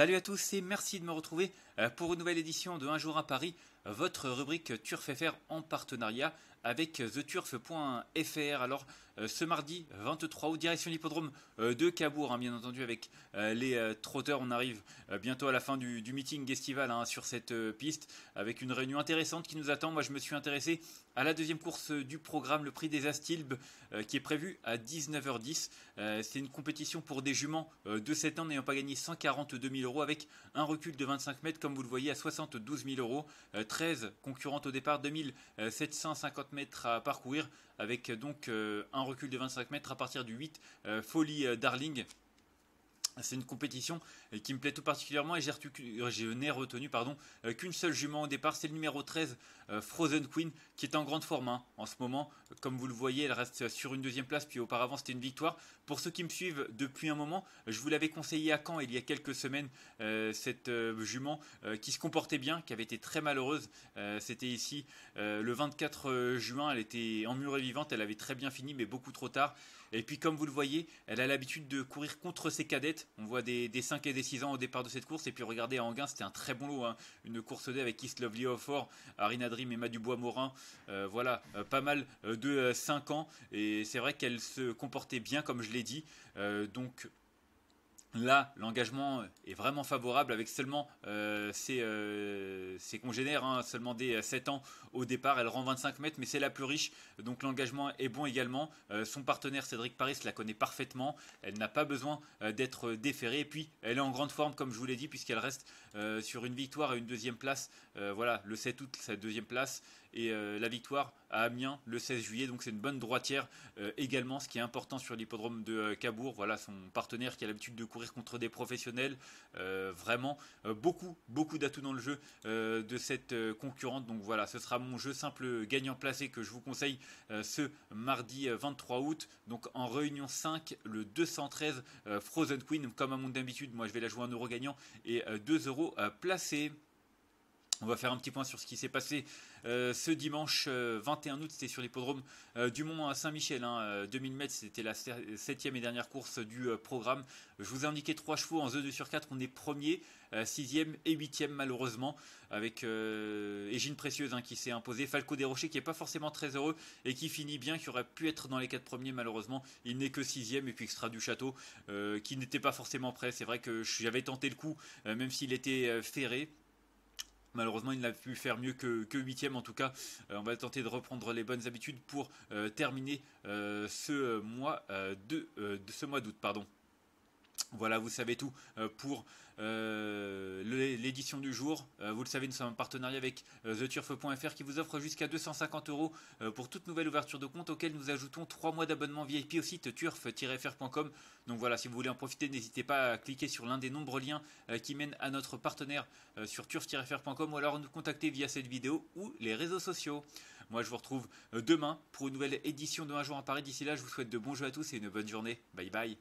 Salut à tous et merci de me retrouver euh, pour une nouvelle édition de Un jour à Paris, votre rubrique Turf FR en partenariat avec theturf.fr. Alors euh, ce mardi 23 août, direction l'hippodrome euh, de Cabourg, hein, bien entendu avec euh, les trotteurs. On arrive bientôt à la fin du, meeting estival hein, sur cette piste avec une réunion intéressante qui nous attend. Moi je me suis intéressé à la deuxième course du programme, le prix des Astilbes, qui est prévu à 19h10. c'est une compétition pour des juments de 7 ans n'ayant pas gagné 142 000 euros avec un recul de 25 mètres, comme vous le voyez, à 72 000 euros. 13 concurrentes au départ, 2750 mètres à parcourir, avec donc euh, un recul de 25 mètres à partir du 8, euh, Folie euh, Darling. C'est une compétition euh, qui me plaît tout particulièrement et j'ai euh, n'ai retenu pardon euh, qu'une seule jument au départ, c'est le numéro 13 Frozen Queen qui est en grande forme hein, en ce moment. Comme vous le voyez, elle reste sur une deuxième place puis auparavant c'était une victoire. Pour ceux qui me suivent depuis un moment, je vous l'avais conseillé à Caen il y a quelques semaines cette jument qui se comportait bien, qui avait été très malheureuse. c'était ici le 24 juin, elle était en emmurée vivante, elle avait très bien fini mais beaucoup trop tard. Et puis comme vous le voyez, elle a l'habitude de courir contre ses cadettes on voit des, 5 et des 6 ans au départ de cette course. Et puis regardez, à Anguin, c'était un très bon lot. Hein. Une course 2 avec Kiss Lovely Offort, Arina Dream, Emma Dubois-Morin. Euh, voilà, euh, pas mal euh, de 5 ans. Et c'est vrai qu'elle se comportait bien, comme je l'ai dit. donc Là, l'engagement est vraiment favorable avec seulement euh, euh, ses, congénères, hein, seulement des 7 euh, ans au départ. Elle rend 25 mètres, mais c'est la plus riche, donc l'engagement est bon également. son partenaire Cédric Paris la connaît parfaitement. Elle n'a pas besoin d'être déférée. Et puis, elle est en grande forme, comme je vous l'ai dit, puisqu'elle reste sur une victoire et une deuxième place. voilà, le 7 août, sa deuxième place et euh, la victoire à Amiens le 16 juillet. Donc c'est une bonne droitière euh, également, ce qui est important sur l'hippodrome de euh, Cabourg. Voilà son partenaire qui a l'habitude de courir contre des professionnels. vraiment beaucoup, beaucoup d'atouts dans le jeu de cette concurrente. Donc voilà, ce sera mon jeu simple gagnant placé que je vous conseille ce mardi 23 août. Donc en réunion 5, le 213 Frozen Queen. Comme à mon d'habitude, moi je vais la jouer en euro gagnant et 2 euros placés. On va faire un petit point sur ce qui s'est passé euh, ce dimanche 21 euh, août. C'était sur l'hippodrome euh, du Mont à Saint-Michel. 2000 hein, mètres, c'était la septième et dernière course du programme. Je vous ai indiqué trois chevaux en 2 sur 4. On est premier, sixième et huitième malheureusement avec Égine Précieuse hein, qui s'est imposée. Falco Desrochers qui n'est pas forcément très heureux et qui finit bien, qui aurait pu être dans les quatre premiers malheureusement. Il n'est que sixième et puis Extra du Château qui n'était pas forcément prêt. C'est vrai que j'avais tenté le coup même s'il était ferré. Malheureusement, il n'a pu faire mieux que, que 8ème en tout cas. Euh, on va tenter de reprendre les bonnes habitudes pour euh, terminer euh, ce mois ce mois d'août, pardon. Voilà, vous savez tout euh, pour euh, l'édition du jour. Euh, vous le savez, nous sommes en partenariat avec theturf.fr qui vous offre jusqu'à 250 euros pour toute nouvelle ouverture de compte auquel nous ajoutons 3 mois d'abonnement VIP au site turf-fr.com. Donc voilà, si vous voulez en profiter, n'hésitez pas à cliquer sur l'un des nombreux liens qui mènent à notre partenaire sur turf-fr.com ou alors nous contacter via cette vidéo ou les réseaux sociaux. Moi, je vous retrouve demain pour une nouvelle édition de Un jour en Paris. D'ici là, je vous souhaite de bons jeux à tous et une bonne journée. Bye bye.